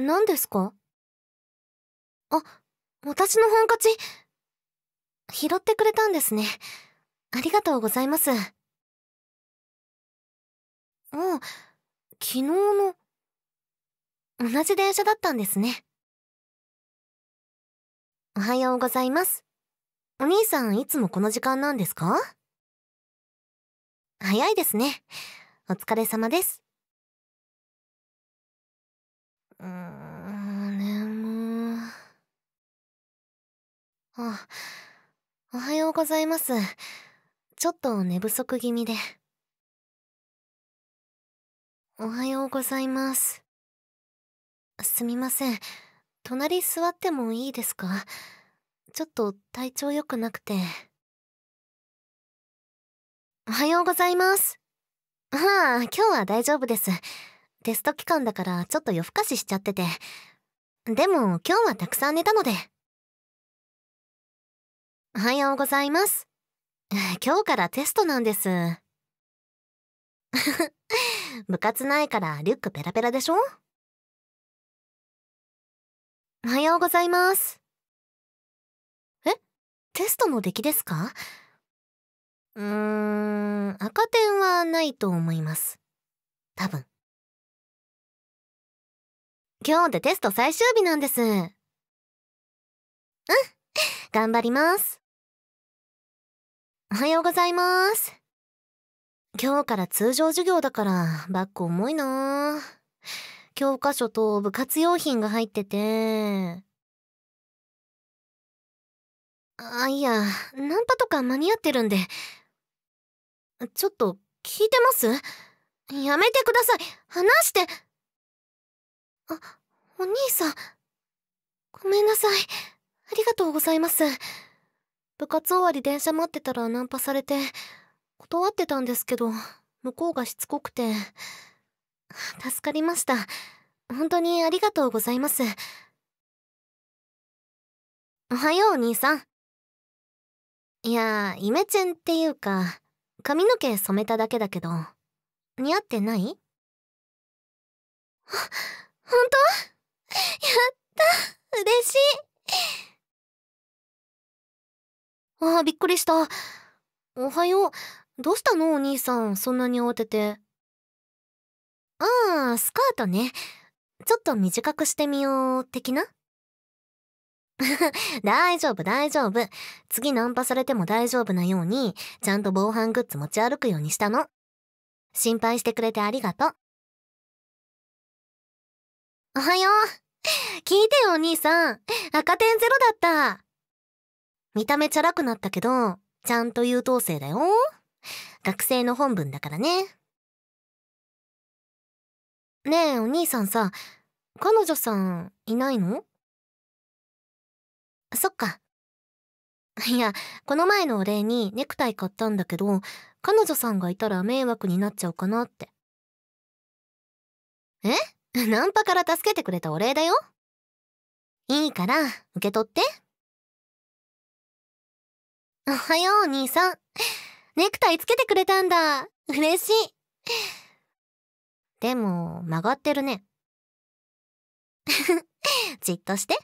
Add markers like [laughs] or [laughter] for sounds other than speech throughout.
何ですかあ、私のハンカチ。拾ってくれたんですね。ありがとうございます。ああ、昨日の、同じ電車だったんですね。おはようございます。お兄さんいつもこの時間なんですか早いですね。お疲れ様です。うあれも。あ、おはようございます。ちょっと寝不足気味で。おはようございます。すみません。隣座ってもいいですかちょっと体調良くなくて。おはようございます。ああ、今日は大丈夫です。テスト期間だからちょっと夜更かししちゃってて。でも今日はたくさん寝たので。おはようございます。[laughs] 今日からテストなんです。[laughs] 部活ないからリュックペラペラでしょおはようございます。えテストの出来ですかうーん、赤点はないと思います。多分。今日でテスト最終日なんです。うん、頑張ります。おはようございます。今日から通常授業だからバッグ重いな教科書と部活用品が入ってて。あ、いや、ナンパとか間に合ってるんで。ちょっと、聞いてますやめてください話してあ、お兄さん。ごめんなさい。ありがとうございます。部活終わり電車待ってたらナンパされて、断ってたんですけど、向こうがしつこくて。助かりました。本当にありがとうございます。おはよう、お兄さん。いや、イメチェンっていうか、髪の毛染めただけだけど、似合ってない本当やった嬉しいああ、びっくりした。おはよう。どうしたのお兄さん、そんなに慌てて。ああ、スカートね。ちょっと短くしてみよう、的な [laughs] 大丈夫、大丈夫。次ナンパされても大丈夫なように、ちゃんと防犯グッズ持ち歩くようにしたの。心配してくれてありがとう。おはよう。聞いてよお兄さん。赤点ゼロだった。見た目チャラくなったけど、ちゃんと優等生だよ。学生の本文だからね。ねえ、お兄さんさ、彼女さん、いないのそっか。いや、この前のお礼にネクタイ買ったんだけど、彼女さんがいたら迷惑になっちゃうかなって。え [laughs] ナンパから助けてくれたお礼だよ。いいから、受け取って。おはよう、兄さん。ネクタイつけてくれたんだ。嬉しい。でも、曲がってるね。[laughs] じっとして。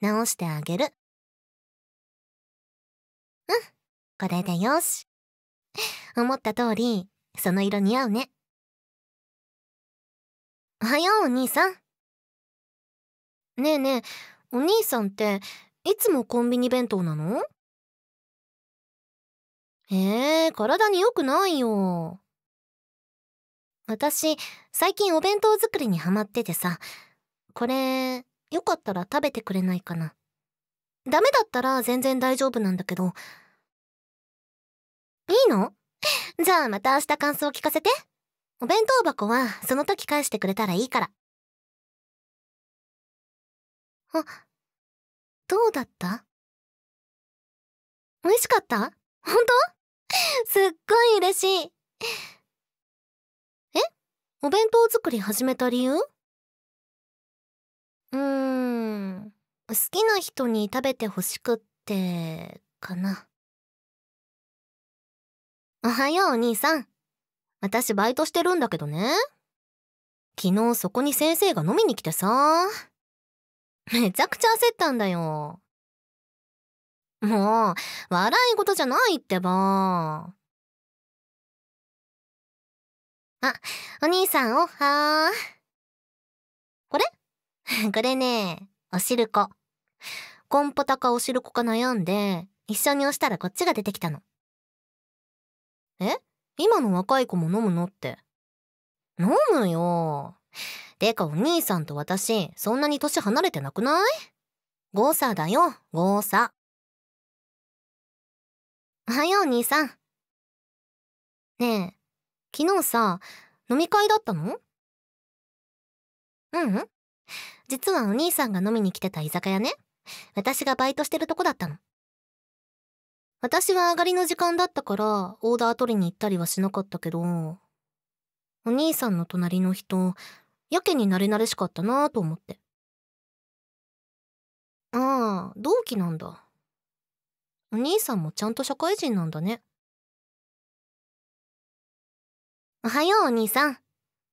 直してあげる。うん、これでよし。思った通り、その色似合うね。おはようお兄さんねえねえお兄さんっていつもコンビニ弁当なのえー、体に良くないよ私最近お弁当作りにハマっててさこれよかったら食べてくれないかなダメだったら全然大丈夫なんだけどいいの [laughs] じゃあまた明日感想を聞かせて。お弁当箱はその時返してくれたらいいから。あ、どうだった美味しかった本当すっごい嬉しい。えお弁当作り始めた理由うーん、好きな人に食べてほしくって、かな。おはようお兄さん。私バイトしてるんだけどね昨日そこに先生が飲みに来てさめちゃくちゃ焦ったんだよもう笑い事じゃないってばあお兄さんおはーこれ [laughs] これねおしるこコンポタかおしるこか悩んで一緒に押したらこっちが出てきたのえ今の若い子も飲むのって飲むよてかお兄さんと私そんなに年離れてなくない誤差だよ誤差おはよう兄さんねえ昨日さ飲み会だったのううん実はお兄さんが飲みに来てた居酒屋ね私がバイトしてるとこだったの私は上がりの時間だったからオーダー取りに行ったりはしなかったけど、お兄さんの隣の人、やけになれなれしかったなぁと思って。ああ、同期なんだ。お兄さんもちゃんと社会人なんだね。おはようお兄さん。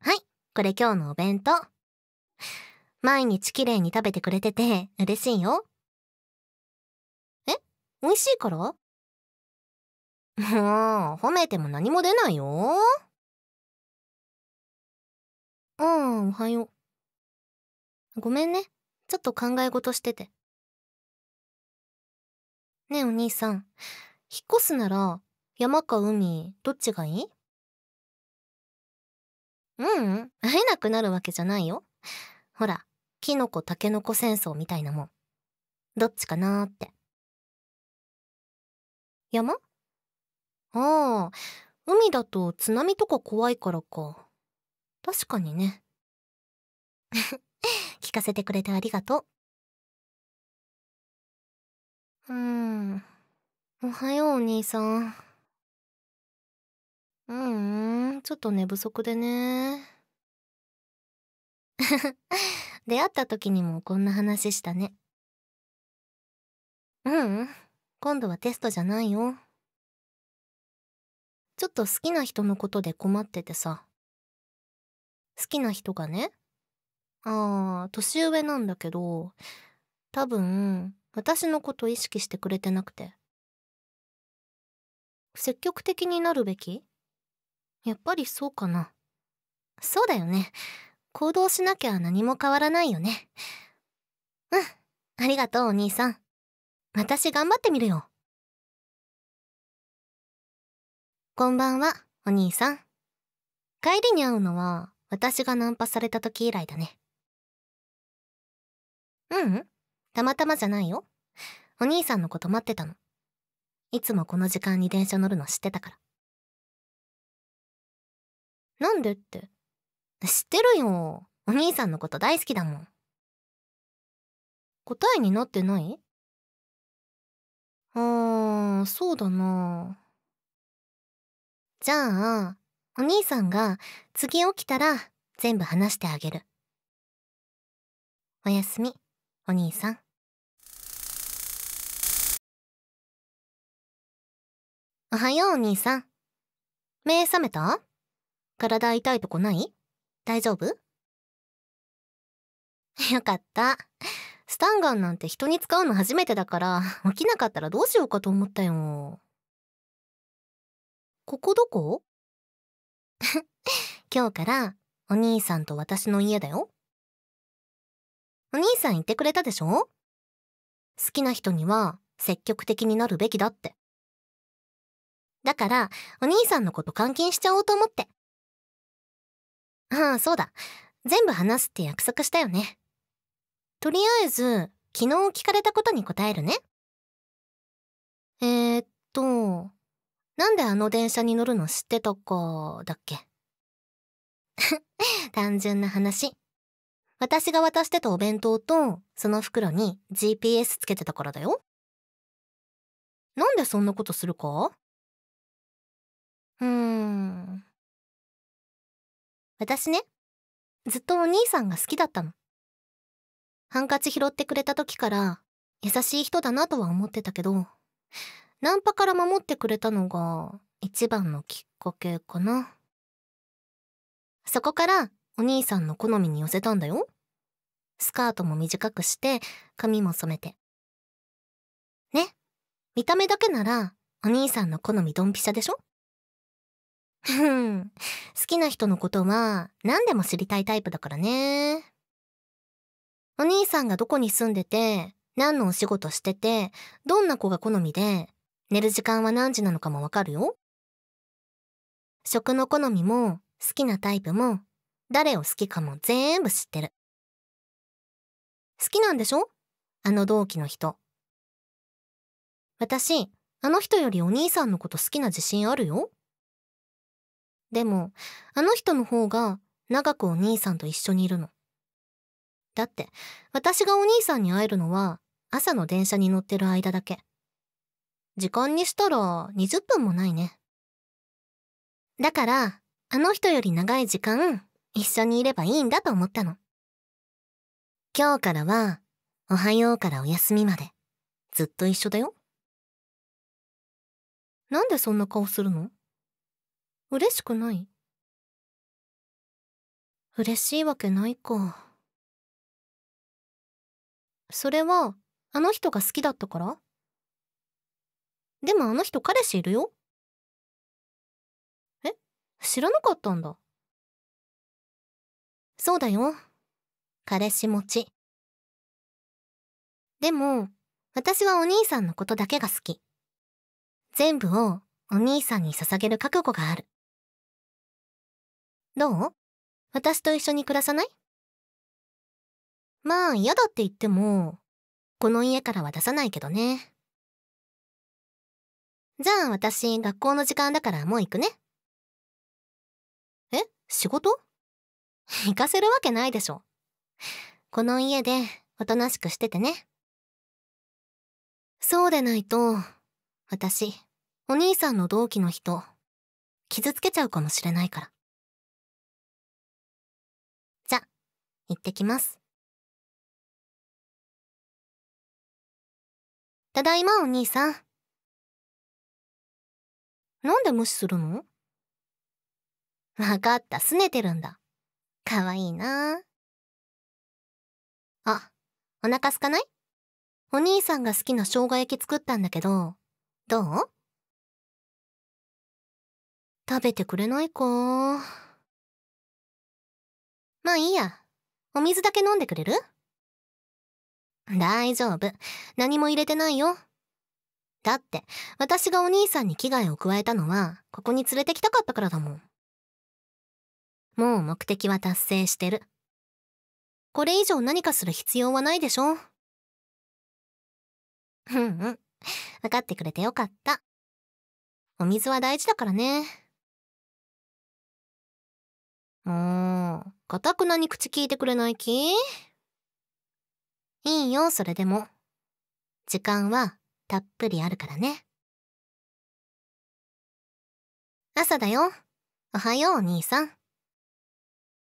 はい、これ今日のお弁当。毎日きれいに食べてくれてて嬉しいよ。え美味しいからもう褒めても何も出ないようんおはようごめんねちょっと考え事しててねえお兄さん引っ越すなら山か海どっちがいいうん会えなくなるわけじゃないよほらキノコタケノコ戦争みたいなもんどっちかなーって山ああ、海だと津波とか怖いからか。確かにね。[laughs] 聞かせてくれてありがとう。うん。おはようお兄さん。うん、ん、ちょっと寝不足でね。[laughs] 出会った時にもこんな話したね。うん、今度はテストじゃないよ。ちょっと好きな人のことで困っててさ。好きな人がね、ああ、年上なんだけど、多分、私のこと意識してくれてなくて。積極的になるべきやっぱりそうかな。そうだよね。行動しなきゃ何も変わらないよね。うん。ありがとう、お兄さん。私頑張ってみるよ。こんばんは、お兄さん。帰りに会うのは、私がナンパされた時以来だね。ううん、たまたまじゃないよ。お兄さんのこと待ってたの。いつもこの時間に電車乗るの知ってたから。なんでって。知ってるよ。お兄さんのこと大好きだもん。答えになってないあー、そうだなじゃあ、お兄さんが次起きたら全部話してあげる。おやすみ、お兄さん。おはようお兄さん。目覚めた体痛いとこない大丈夫よかった。スタンガンなんて人に使うの初めてだから、起きなかったらどうしようかと思ったよ。ここどこ [laughs] 今日からお兄さんと私の家だよ。お兄さん言ってくれたでしょ好きな人には積極的になるべきだって。だから、お兄さんのこと監禁しちゃおうと思って。ああ、そうだ。全部話すって約束したよね。とりあえず、昨日聞かれたことに答えるね。えー、っと、なんであの電車に乗るの知ってたか、だっけ。[laughs] 単純な話。私が渡してたお弁当と、その袋に GPS つけてたからだよ。なんでそんなことするかうーん。私ね、ずっとお兄さんが好きだったの。ハンカチ拾ってくれた時から、優しい人だなとは思ってたけど、ナンパから守ってくれたのが一番のきっかけかな。そこからお兄さんの好みに寄せたんだよ。スカートも短くして髪も染めて。ね見た目だけならお兄さんの好みドンピシャでしょふん [laughs] 好きな人のことは何でも知りたいタイプだからね。お兄さんがどこに住んでて、何のお仕事してて、どんな子が好みで、寝る時間は何時なのかもわかるよ。食の好みも、好きなタイプも、誰を好きかも全部知ってる。好きなんでしょあの同期の人。私、あの人よりお兄さんのこと好きな自信あるよ。でも、あの人の方が長くお兄さんと一緒にいるの。だって、私がお兄さんに会えるのは朝の電車に乗ってる間だけ。時間にしたら20分もないね。だから、あの人より長い時間、一緒にいればいいんだと思ったの。今日からは、おはようからお休みまで、ずっと一緒だよ。なんでそんな顔するの嬉しくない嬉しいわけないか。それは、あの人が好きだったからでもあの人彼氏いるよ。え知らなかったんだ。そうだよ。彼氏持ち。でも、私はお兄さんのことだけが好き。全部をお兄さんに捧げる覚悟がある。どう私と一緒に暮らさないまあ嫌だって言っても、この家からは出さないけどね。じゃあ私学校の時間だからもう行くね。え仕事 [laughs] 行かせるわけないでしょ。この家でおとなしくしててね。そうでないと、私、お兄さんの同期の人、傷つけちゃうかもしれないから。じゃ、行ってきます。ただいまお兄さん。なんで無視するのわかった、拗ねてるんだ。かわいいなあ、お腹すかないお兄さんが好きな生姜焼き作ったんだけど、どう食べてくれないかまあいいや。お水だけ飲んでくれる大丈夫。何も入れてないよ。だって、私がお兄さんに危害を加えたのは、ここに連れてきたかったからだもん。もう目的は達成してる。これ以上何かする必要はないでしょうんうん。分かってくれてよかった。お水は大事だからね。もう、かたくなに口聞いてくれない気いいよ、それでも。時間はたっぷりあるからね朝だよおはようお兄さん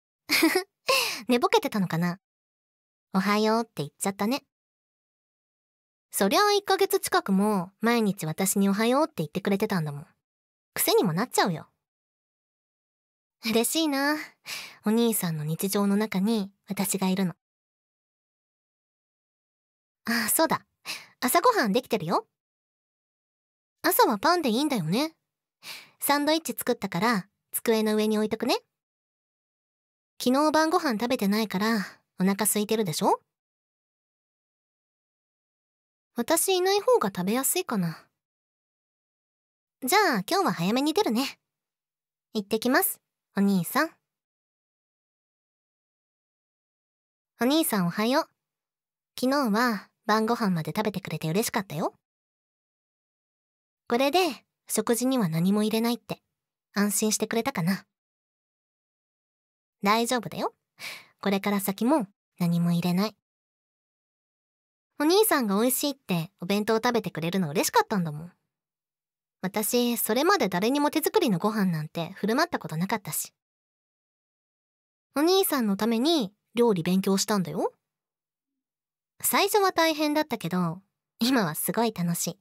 [laughs] 寝ぼけてたのかなおはようって言っちゃったねそりゃあ1ヶ月近くも毎日私におはようって言ってくれてたんだもん癖にもなっちゃうよ嬉しいなお兄さんの日常の中に私がいるのああそうだ朝ごはんできてるよ。朝はパンでいいんだよね。サンドイッチ作ったから、机の上に置いとくね。昨日晩ご飯食べてないから、お腹空いてるでしょ私いない方が食べやすいかな。じゃあ今日は早めに出るね。行ってきます、お兄さん。お兄さんおはよう。昨日は晩ご飯まで食べてくれて嬉しかったよ。これで、食事には何も入れないって、安心してくれたかな。大丈夫だよ。これから先も何も入れない。お兄さんが美味しいってお弁当食べてくれるの嬉しかったんだもん。私、それまで誰にも手作りのご飯なんて振る舞ったことなかったし。お兄さんのために料理勉強したんだよ。最初は大変だったけど、今はすごい楽しい。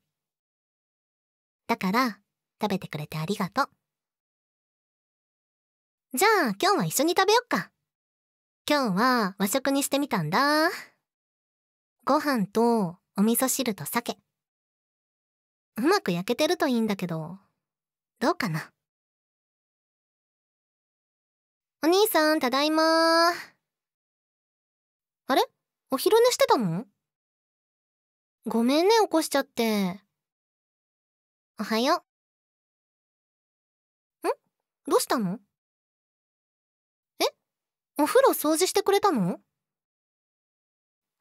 だから、食べてくれてありがとう。じゃあ、今日は一緒に食べよっか。今日は和食にしてみたんだ。ご飯とお味噌汁と鮭。うまく焼けてるといいんだけど、どうかな。お兄さん、ただいまあれお昼寝してたのごめんね起こしちゃっておはようんどうしたのえお風呂掃除してくれたの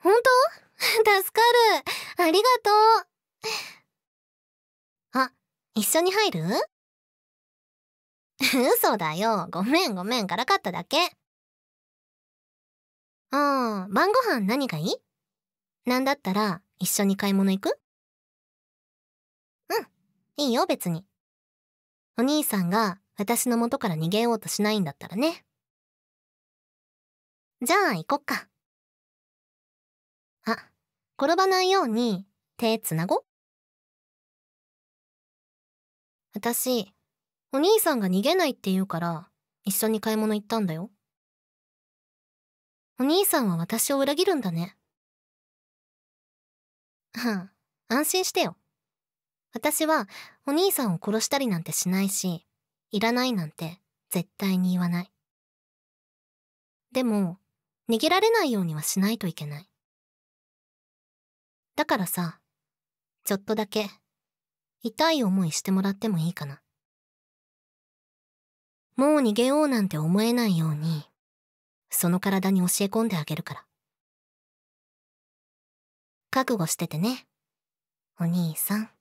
本当 [laughs] 助かるありがとうあ一緒に入る [laughs] 嘘だよごめんごめんからかっただけああ、晩ご飯何がいいなんだったら、一緒に買い物行くうん、いいよ別に。お兄さんが私の元から逃げようとしないんだったらね。じゃあ行こっか。あ、転ばないように手つなご私、お兄さんが逃げないって言うから、一緒に買い物行ったんだよ。お兄さんは私を裏切るんだね。はん、安心してよ。私はお兄さんを殺したりなんてしないし、いらないなんて絶対に言わない。でも、逃げられないようにはしないといけない。だからさ、ちょっとだけ、痛い思いしてもらってもいいかな。もう逃げようなんて思えないように、その体に教え込んであげるから。覚悟しててね、お兄さん。